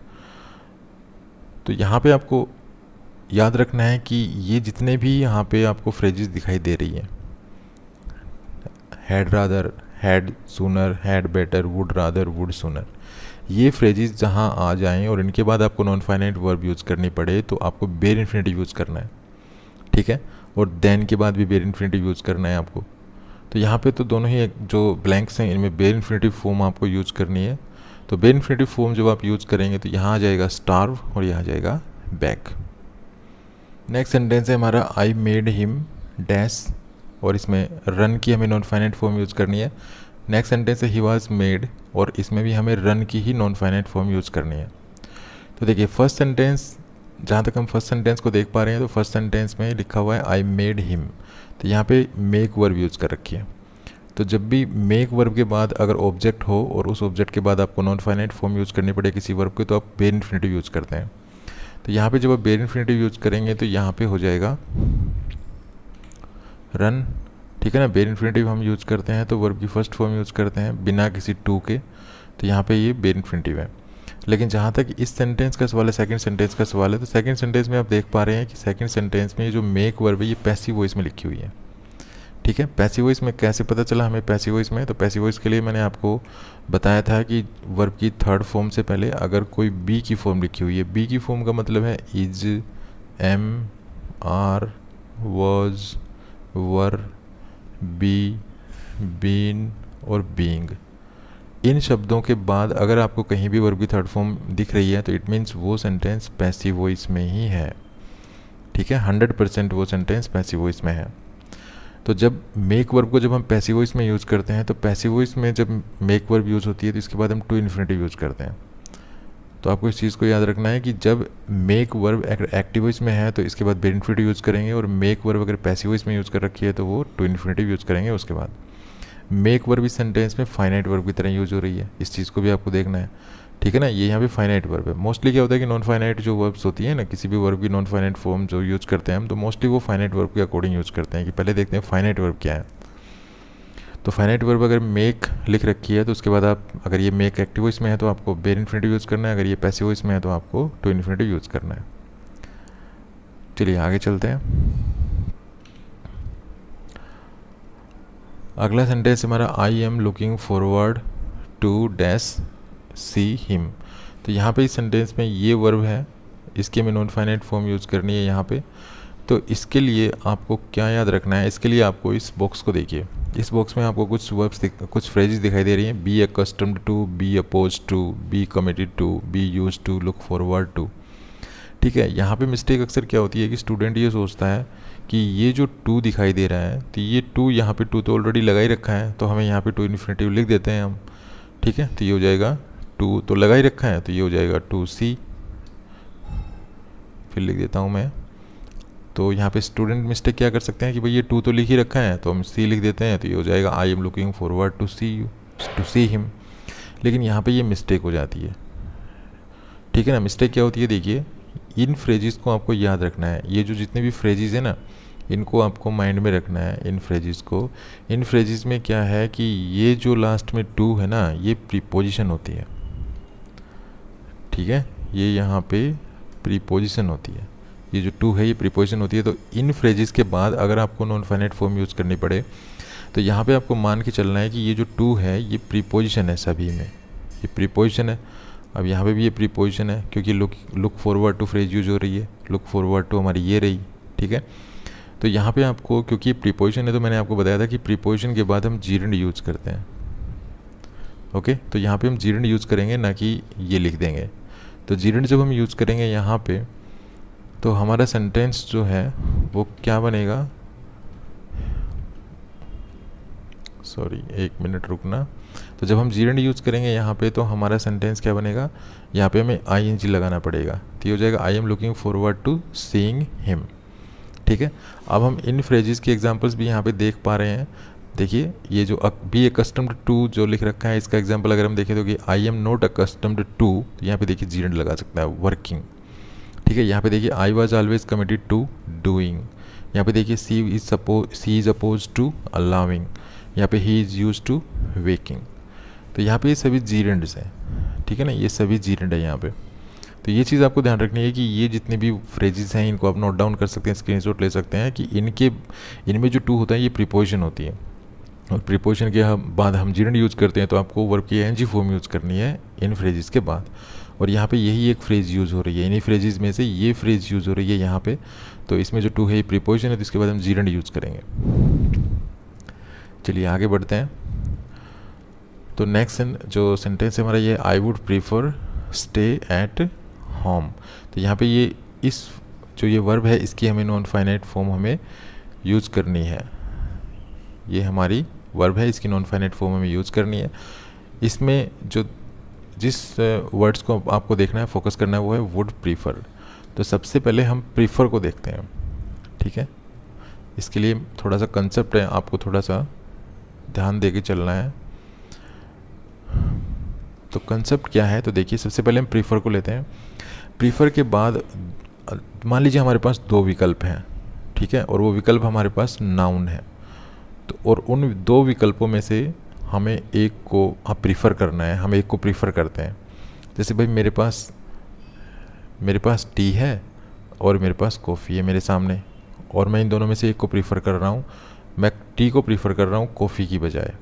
तो यहाँ पे आपको याद रखना है कि ये जितने भी यहाँ पे आपको फ्रेजेस दिखाई दे रही हैं had rather had sooner had better would rather would sooner ये फ्रेजेज़ जहाँ आ जाएँ और इनके बाद आपको नॉन फाइनाइट वर्ब यूज़ करनी पड़े तो आपको बेर इन्फिनेटिव यूज़ करना है ठीक है और देन के बाद भी बेर इन्फिनेटिव यूज़ करना है आपको तो यहाँ पे तो दोनों ही जो ब्लैंक्स हैं इनमें बेर इन्फिनेटिव फॉर्म आपको यूज़ करनी है तो बेर इन्फिनेटिव फॉर्म जब आप यूज़ करेंगे तो यहाँ आ जाएगा स्टार्व और यहाँ आ जाएगा बैक नेक्स्ट सेंटेंस है हमारा आई मेड हिम डैश और इसमें रन की हमें नॉन फाइनेट फॉर्म यूज़ करनी है नेक्स्ट सेंटेंस है ही वॉज मेड और इसमें भी हमें रन की ही नॉन फाइनाइट फॉर्म यूज़ करनी है तो देखिए फर्स्ट सेंटेंस जहाँ तक हम फर्स्ट सेंटेंस को देख पा रहे हैं तो फर्स्ट सेंटेंस में लिखा हुआ है आई मेड हिम तो यहाँ पे मेक वर्ब यूज़ कर रखी है तो जब भी मेक वर्ब के बाद अगर ऑब्जेक्ट हो और उस ऑब्जेक्ट के बाद आपको नॉन फाइनाइट फॉर्म यूज़ करनी पड़े किसी वर्ब के तो आप बेर इन्फिनेटिव यूज़ करते हैं तो यहाँ पे जब आप बेर इन्फिनेटिव यूज़ करेंगे तो यहाँ पे हो जाएगा रन ठीक है ना बेर इन्फिनेटिव हम यूज़ करते हैं तो वर्ब की फर्स्ट फॉर्म यूज़ करते हैं बिना किसी टू के तो यहाँ पे ये बेर इन्फिनेटिव है लेकिन जहाँ तक इस सेंटेंस का सवाल है सेकंड सेंटेंस का सवाल है तो सेकंड सेंटेंस में आप देख पा रहे हैं कि सेकंड सेंटेंस में जो मेक वर्ब है ये पैसिव वॉइस में लिखी हुई है ठीक है पैसिव वॉइस में कैसे पता चला हमें पैसिव वॉइस में तो पैसिव वॉइस के लिए मैंने आपको बताया था कि वर्ब की थर्ड फॉर्म से पहले अगर कोई बी की फॉर्म लिखी हुई है बी की फॉर्म का मतलब है is am are was were be been और बींग इन शब्दों के बाद अगर आपको कहीं भी वर्ब की थर्ड फॉर्म दिख रही है तो इट मीन्स वो सेंटेंस पैसिव वॉइस में ही है ठीक है हंड्रेड परसेंट वो सेंटेंस पैसिव वॉइस में है तो जब मेक वर्ब को जब हम पैसिव वॉइस में यूज़ करते हैं तो पैसिव वॉइस में जब मेक वर्ब यूज़ होती है तो इसके बाद हम टू इन्फिनेटिव यूज़ करते हैं तो आपको इस चीज़ को याद रखना है कि जब मेक वर्ब अगर एक्टिव वॉइस में है तो इसके बाद बेनिफिटिव यूज़ करेंगे और मेक वर्ब अगर पैसिव वॉइस में यूज़ कर रखी है तो वो टू इन्फिनेटिव यूज़ करेंगे उसके बाद मेक वर्ब इस सेंटेंस में फाइनाइट वर्ब की तरह यूज़ हो रही है इस चीज़ को भी आपको देखना है ठीक है ना ये यहाँ पे फाइनाइट वर्ब है मोस्टली क्या होता है कि नॉन फाइनाइट जो वर्ब्स होती है ना किसी भी वर्ब की नॉन फाइनाइट फॉर्म जो यूज़ करते हैं हम तो मोस्टली वो फाइनाइट वर्ब के अकॉर्डिंग यूज़ करते हैं कि पहले देखते हैं फाइनाइट वर्ब क्या है तो फाइनाइट वर्ब अगर मेक लिख रखी है तो उसके बाद आप अगर ये मेक एक्टिव इसमें है तो आपको बेर इन्फिनेटिव यूज़ करना है अगर ये पैसिव में है तो आपको टू इन्फिनेटिव यूज़ करना है चलिए आगे चलते हैं अगला सेंटेंस हमारा I am looking forward to dash see him तो यहाँ पे इस सेंटेंस में ये वर्ब है इसके में नॉन फाइनाइट फॉर्म यूज़ करनी है यहाँ पे तो इसके लिए आपको क्या याद रखना है इसके लिए आपको इस बॉक्स को देखिए इस बॉक्स में आपको कुछ वर्ब्स कुछ फ्रेजेस दिखाई दे रही हैं be accustomed to be opposed to be committed to be used to look forward to ठीक है यहाँ पे मिस्टेक अक्सर क्या होती है कि स्टूडेंट ये सोचता है कि ये जो टू दिखाई दे रहा है तो ये टू यहाँ पे टू तो ऑलरेडी लगा ही रखा है तो हमें यहाँ पे टू इन्फिनेटिव लिख देते हैं हम ठीक है तो ये हो जाएगा टू तो लगा ही रखा है तो ये हो जाएगा टू सी फिर लिख देता हूँ मैं तो यहाँ पे स्टूडेंट मिस्टेक क्या कर सकते हैं कि भाई ये टू तो लिख ही रखा है तो हम सी लिख देते हैं तो ये हो जाएगा I am looking forward to see you to see him लेकिन यहाँ पे ये मिस्टेक हो जाती है ठीक है ना मिस्टेक क्या होती है देखिए इन फ्रेजेस को आपको याद रखना है ये जो जितने भी फ्रेजेस हैं ना इनको आपको माइंड में रखना है इन फ्रेजेस को इन फ्रेजेस में क्या है कि ये जो लास्ट में टू है ना ये प्रीपोजिशन होती है ठीक है ये यहाँ पे प्रीपोजिशन होती है ये जो टू है ये प्रिपोजिशन होती है तो इन फ्रेजेस के बाद अगर आपको नॉन फाइनाइट फॉर्म यूज़ करनी पड़े तो यहाँ पे आपको मान के चलना है कि ये जो टू है ये प्रीपोजिशन है सभी में ये प्रीपोजिशन है अब यहाँ पे भी ये प्रीपोजिशन है क्योंकि look look forward to phrase use हो रही है लुक फॉरवर्ड टू हमारी ये रही ठीक है तो यहाँ पे आपको क्योंकि प्रीपोजिशन है तो मैंने आपको बताया था कि प्रीपोजिशन के बाद हम जीरण यूज़ करते हैं ओके तो यहाँ पर हम जीरण यूज़ करेंगे ना कि ये लिख देंगे तो जीरण जब हम यूज़ करेंगे यहाँ पर तो हमारा सेंटेंस जो है वो क्या बनेगा सॉरी एक मिनट रुकना तो जब हम जीरेंड यूज़ करेंगे यहाँ पे तो हमारा सेंटेंस क्या बनेगा यहाँ पे हमें आई एन जी लगाना पड़ेगा तो ये हो जाएगा I am looking forward to seeing him ठीक है अब हम इन फ्रेजेस की एग्जांपल्स भी यहाँ पे देख पा रहे हैं देखिए ये जो बी अकस्टम्ड टू जो लिख रखा है इसका एग्जाम्पल अगर हम देखें तो कि I am not accustomed to यहाँ पे देखिए जीरेंड लगा सकता है वर्किंग ठीक है यहाँ पे देखिए I was always committed to doing यहाँ पे देखिए she is supposed she is opposed to allowing यहाँ पे he is used to waking तो यहाँ पे ये सभी जीरेंड्स हैं ठीक है ना ये सभी जीरेंड है यहाँ पे तो ये चीज़ आपको ध्यान रखनी है कि ये जितने भी फ्रेजेस हैं इनको आप नोट डाउन कर सकते हैं स्क्रीनशॉट ले सकते हैं कि इनके इनमें जो टू होता है ये प्रिपोजिशन होती है और प्रिपोजिशन के हम बाद हम जीरेंड यूज़ करते हैं तो आपको वर्क की एन फॉर्म यूज़ करनी है इन फ्रेजेस के बाद और यहाँ पे यही एक फ्रेज़ यूज़ हो रही है इन्हीं फ्रेजेज में से ये फ्रेज़ यूज़ हो रही है यहाँ पे तो इसमें जो टू है प्रिपोजिशन है तो इसके बाद हम जीरेंड यूज़ करेंगे चलिए आगे बढ़ते हैं तो नेक्स्ट जो सेंटेंस है हमारा ये I would prefer stay at home तो यहाँ पे ये इस जो ये वर्ब है इसकी हमें नॉन फाइनाइट फॉर्म हमें यूज़ करनी है ये हमारी वर्ब है इसकी नॉन फाइनाइट फॉर्म हमें यूज़ करनी है इसमें जो जिस वर्ड्स को आपको देखना है फोकस करना है वो है वुड प्रीफर तो सबसे पहले हम प्रीफर को देखते हैं ठीक है इसके लिए थोड़ा सा कंसेप्ट है आपको थोड़ा सा ध्यान दे के चलना है तो कंसेप्ट क्या है तो देखिए सबसे पहले हम प्रीफर को लेते हैं प्रीफर के बाद मान लीजिए हमारे पास दो विकल्प हैं ठीक है और वो विकल्प हमारे पास नाउन है तो और उन दो विकल्पों में से हमें एक को आप हाँ, प्रीफ़र करना है हम एक को प्रीफ़र करते हैं जैसे भाई मेरे पास मेरे पास टी है और मेरे पास कॉफ़ी है मेरे सामने और मैं इन दोनों में से एक को प्रीफ़र कर रहा हूँ मैं टी को प्रीफ़र कर रहा हूँ कॉफ़ी की बजाय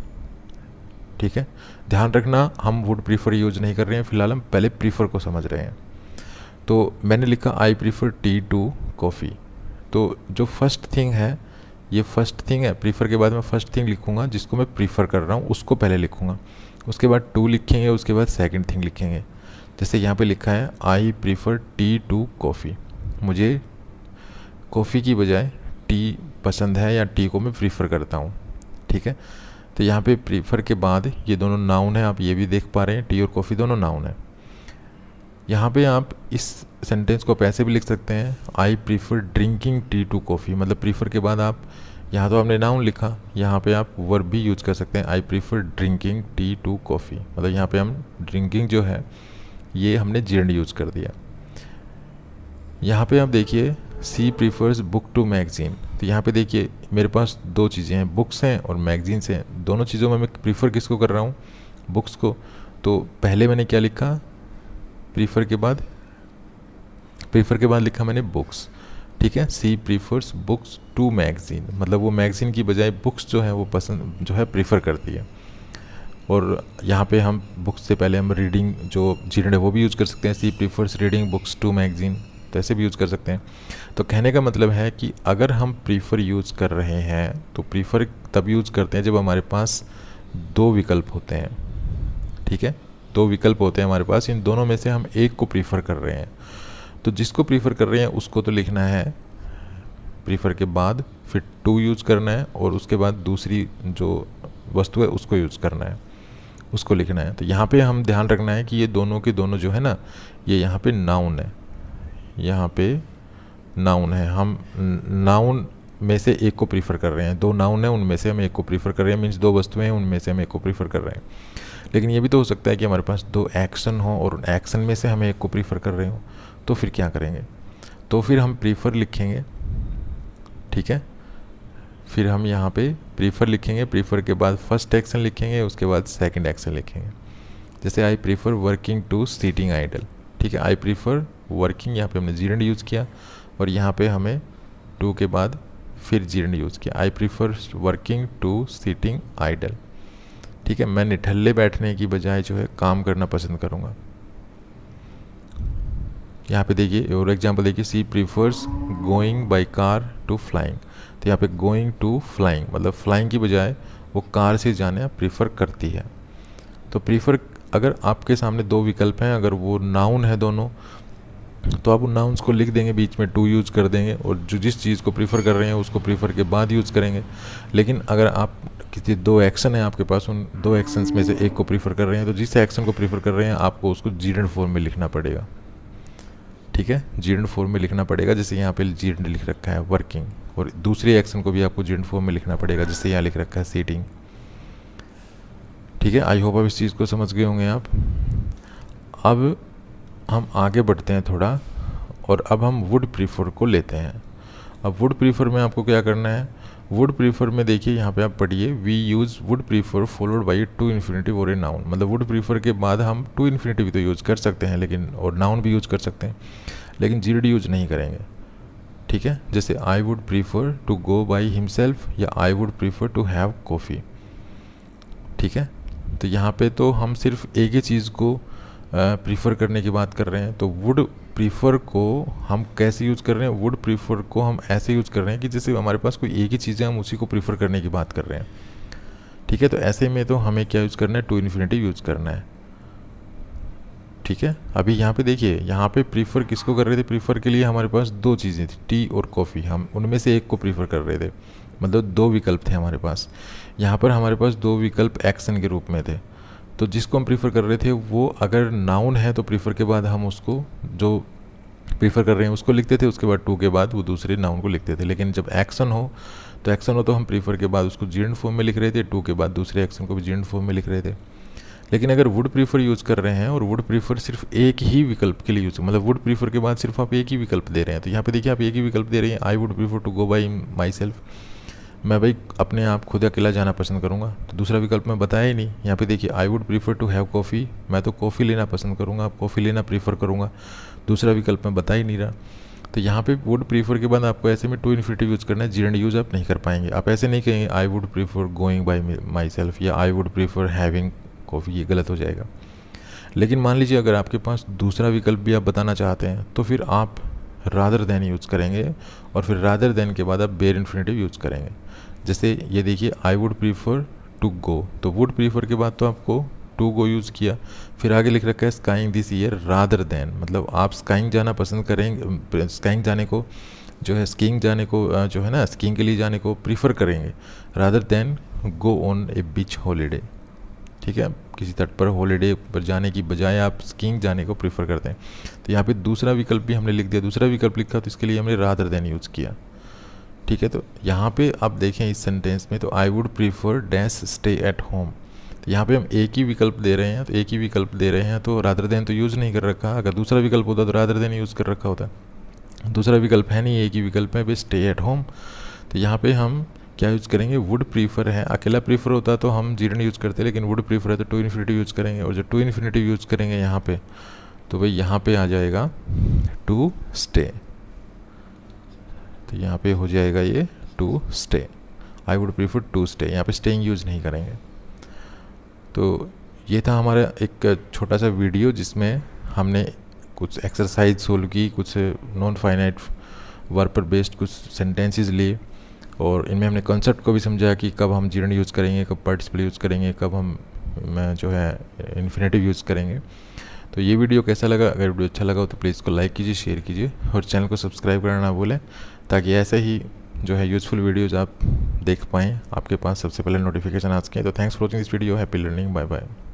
ठीक है ध्यान रखना हम वुड प्रीफ़र यूज़ नहीं कर रहे हैं फ़िलहाल हम पहले प्रीफ़र को समझ रहे हैं तो मैंने लिखा I prefer tea to coffee तो जो फर्स्ट थिंग है ये फर्स्ट थिंग है प्रीफर के बाद मैं फर्स्ट थिंग लिखूँगा जिसको मैं प्रीफर कर रहा हूँ उसको पहले लिखूँगा उसके बाद टू लिखेंगे उसके बाद सेकंड थिंग लिखेंगे जैसे यहाँ पे लिखा है I prefer tea to coffee मुझे कॉफ़ी की बजाय टी पसंद है या टी को मैं प्रीफर करता हूँ ठीक है तो यहाँ पे प्रीफर के बाद ये दोनों नाउन है आप ये भी देख पा रहे हैं टी और कॉफ़ी दोनों नाउन है यहाँ पे आप इस सेंटेंस को पैसे भी लिख सकते हैं I prefer drinking tea to coffee मतलब प्रीफर के बाद आप यहाँ तो आपने नाउन लिखा यहाँ पे आप वर्ब भी यूज कर सकते हैं I prefer drinking tea to coffee मतलब यहाँ पे हम ड्रिंकिंग जो है ये हमने जीर्ण यूज कर दिया यहाँ पे आप देखिए she prefers book to magazine तो यहाँ पे देखिए मेरे पास दो चीज़ें हैं बुक्स हैं और मैगज़ीन्स हैं दोनों चीज़ों में मैं प्रीफर किसको कर रहा हूँ बुक्स को तो पहले मैंने क्या लिखा प्रीफर के बाद प्रीफर के बाद लिखा मैंने बुक्स ठीक है she prefers books to magazine मतलब वो मैगज़ीन की बजाय बुक्स जो है वो पसंद जो है प्रीफर करती है और यहाँ पे हम बुक्स से पहले हम रीडिंग जो जीरण है वो भी यूज़ कर सकते हैं she prefers reading books to magazine तो ऐसे भी यूज़ कर सकते हैं तो कहने का मतलब है कि अगर हम प्रीफर यूज़ कर रहे हैं तो प्रीफर तब यूज़ करते हैं जब हमारे पास दो विकल्प होते हैं ठीक है दो विकल्प होते हैं हमारे पास इन दोनों में से हम एक को प्रीफर कर रहे हैं तो जिसको प्रीफर कर रहे हैं उसको तो लिखना है प्रीफर के बाद फिर टू यूज़ करना है और उसके बाद दूसरी जो वस्तु है उसको यूज़ करना है उसको लिखना है तो यहाँ पे हम ध्यान रखना है कि ये दोनों के दोनों जो है ना ये यहाँ पे नाउन है यहाँ पे नाउन है हम नाउन में से एक को प्रीफर कर रहे हैं दो नाउन है उनमें से हम एक को प्रीफर कर रहे हैं मीन्स दो वस्तुएं हैं उनमें से हम एक को प्रीफर कर रहे हैं लेकिन ये भी तो हो सकता है कि हमारे पास दो एक्शन हो और एक्शन में से हमें एक को प्रीफर कर रहे हो तो फिर क्या करेंगे तो फिर हम प्रीफर लिखेंगे ठीक है फिर हम यहाँ पे प्रीफर लिखेंगे प्रीफर के बाद फर्स्ट एक्शन लिखेंगे उसके बाद सेकंड एक्शन लिखेंगे जैसे I prefer working to sitting idle ठीक है आई प्रीफर वर्किंग यहाँ पे हमने जीरन यूज़ किया और यहाँ पे हमें टू के बाद फिर जीरन यूज़ किया I prefer working to sitting idle ठीक है मैं निठल्ले बैठने की बजाय जो है काम करना पसंद करूँगा यहाँ पे देखिए और एग्जांपल देखिए she prefers going by car to flying तो यहाँ पे गोइंग टू फ्लाइंग मतलब फ्लाइंग की बजाय वो कार से जाने प्रीफर करती है तो प्रीफर अगर आपके सामने दो विकल्प हैं अगर वो नाउन है दोनों तो आप उन नाउन्स को लिख देंगे बीच में टू यूज़ कर देंगे और जो जिस चीज़ को प्रीफर कर रहे हैं उसको प्रीफर के बाद यूज़ करेंगे लेकिन अगर आप किसी दो एक्शन है आपके पास उन दो एक्शन में से एक को प्रीफर कर रहे हैं तो जिस एक्शन को प्रीफर कर रहे हैं आपको उसको जीर्ण फॉर्म में लिखना पड़ेगा ठीक है जीर्ण फॉर्म में लिखना पड़ेगा जैसे यहाँ पे जीर्ण लिख रखा है वर्किंग और दूसरे एक्शन को भी आपको जीर्ण फॉर्म में लिखना पड़ेगा जैसे यहाँ लिख रखा है सीटिंग ठीक है आई होप आप इस चीज़ को समझ गए होंगे आप अब हम आगे बढ़ते हैं थोड़ा और अब हम वुड प्रीफर को लेते हैं अब वुड प्रीफर में आपको क्या करना है वुड प्रीफर में देखिए यहाँ पे आप पढ़िए we use would prefer followed by to infinitive और ए नाउन मतलब वुड प्रीफर के बाद हम टू इन्फिनेटिव भी तो यूज़ कर सकते हैं लेकिन और नाउन भी यूज़ कर सकते हैं लेकिन डी यूज़ नहीं करेंगे ठीक है जैसे I would prefer to go by himself या I would prefer to have coffee ठीक है तो यहाँ पे तो हम सिर्फ एक ही चीज़ को प्रीफर करने की बात कर रहे हैं तो वुड प्रीफर को हम कैसे यूज़ कर रहे हैं वुड प्रीफर को हम ऐसे यूज़ कर रहे हैं कि जैसे हमारे पास कोई एक ही चीज़ है हम उसी को प्रीफर करने की बात कर रहे हैं ठीक है तो ऐसे में तो हमें क्या यूज़ करना है टू इन्फिनेटिव यूज़ करना है ठीक है अभी यहाँ पे देखिए यहाँ पे प्रीफर किसको कर रहे थे प्रीफर के लिए हमारे पास दो चीज़ें थी टी और कॉफ़ी हम उनमें से एक को प्रीफर कर रहे थे मतलब दो विकल्प थे हमारे पास यहाँ पर हमारे पास दो विकल्प एक्शन के रूप में थे तो जिसको हम प्रीफर कर रहे थे वो अगर नाउन है तो प्रीफर के बाद हम उसको जो प्रीफर कर रहे हैं उसको लिखते थे उसके बाद टू के बाद वो दूसरे नाउन को लिखते थे लेकिन जब एक्शन हो तो एक्शन हो तो हम प्रीफर के बाद उसको जीर्ण फॉर्म में लिख रहे थे टू के बाद दूसरे एक्शन को भी जीर्ण फॉर्म में लिख रहे थे लेकिन अगर वुड प्रीफर यूज़ कर रहे हैं और वुड प्रीफर सिर्फ एक ही विकल्प के लिए यूज़ मतलब वुड प्रीफर के बाद सिर्फ आप एक ही विकल्प दे रहे हैं तो यहाँ पे देखिए आप एक ही विकल्प दे रहे हैं I would prefer to go by myself मैं भाई अपने आप खुद अकेला जाना पसंद करूँगा तो दूसरा विकल्प मैं बताया ही नहीं यहाँ पे देखिए I would prefer to have coffee मैं तो कॉफ़ी लेना पसंद करूँगा कॉफ़ी लेना प्रीफर करूँगा दूसरा विकल्प मैं बता ही नहीं रहा तो यहाँ पे वुड प्रीफर के बाद आपको ऐसे में टू इन्फिनेटिव यूज़ करना है जीरण यूज़ आप नहीं कर पाएंगे आप ऐसे नहीं कहेंगे I would prefer going by myself या I would prefer having coffee ये गलत हो जाएगा लेकिन मान लीजिए अगर आपके पास दूसरा विकल्प भी आप बताना चाहते हैं तो फिर आप रादर देन यूज़ करेंगे और फिर रादर देन के बाद आप बेर इन्फिनेटिव यूज़ करेंगे जैसे ये देखिए I would prefer to go तो वुड प्रीफर के बाद तो आपको टू गो यूज़ किया फिर आगे लिख रखा है skiing this year rather than मतलब आप स्काइंग जाना पसंद करेंगे स्काइंग जाने को जो है स्कीइंग जाने को जो है ना स्कीइंग के लिए जाने को प्रीफर करेंगे rather than go on a beach holiday ठीक है किसी तट पर हॉलीडे पर जाने की बजाय आप स्कीइंग जाने को प्रीफर करते हैं तो यहाँ पे दूसरा विकल्प भी हमने लिख दिया दूसरा विकल्प लिखा तो इसके लिए हमने रादर देन यूज़ किया ठीक है तो यहाँ पे आप देखें इस सेंटेंस में तो I would prefer dash stay at home तो यहाँ पे हम एक ही विकल्प दे रहे हैं तो एक ही विकल्प दे रहे हैं तो राधर देन तो यूज़ नहीं कर रखा अगर दूसरा विकल्प होता तो राधर देन यूज़ कर रखा होता दूसरा विकल्प है नहीं एक ही विकल्प है भाई स्टे एट होम तो यहाँ पर हम क्या यूज़ करेंगे वुड प्रीफर है अकेला प्रीफर होता तो हम जीरण यूज़ करते लेकिन वुड प्रीफर है तो टू इन्फिनेटिव यूज़ करेंगे और जो टू इन्फिनेटिव यूज़ करेंगे यहाँ पे तो भाई यहाँ पे आ जाएगा टू स्टे तो यहाँ पे हो जाएगा ये to stay I would prefer to stay यहाँ पे स्टेइंग यूज़ नहीं करेंगे तो ये था हमारा एक छोटा सा वीडियो जिसमें हमने कुछ एक्सरसाइज सोल्व की कुछ नॉन फाइनाइट वर्क पर बेस्ड कुछ सेंटेंसेस लिए और इनमें हमने कॉन्सेप्ट को भी समझाया कि कब हम जीरण यूज़ करेंगे कब पर्टिसपल यूज़ करेंगे कब हम जो है इन्फिनेटिव यूज़ करेंगे तो ये वीडियो कैसा लगा अगर वीडियो अच्छा लगा हो तो प्लीज़ को लाइक कीजिए शेयर कीजिए और चैनल को सब्सक्राइब करना ना भूलें ताकि ऐसे ही जो है यूज़फुल वीडियोज़ आप देख पाएँ आपके पास सबसे पहले नोटिफिकेशन आ सकें तो thanks for watching this video happy learning bye bye